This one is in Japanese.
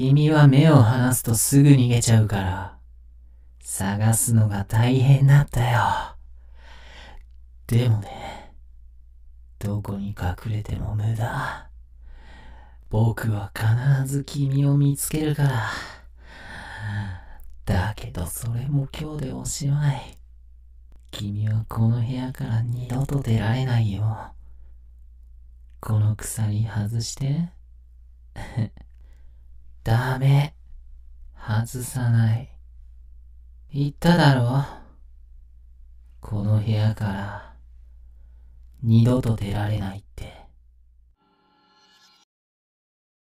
君は目を離すとすぐ逃げちゃうから、探すのが大変だったよ。でもね、どこに隠れても無駄。僕は必ず君を見つけるから。だけどそれも今日でおしまい。君はこの部屋から二度と出られないよ。この鎖外して。ダメ。外さない。言っただろこの部屋から二度と出られない。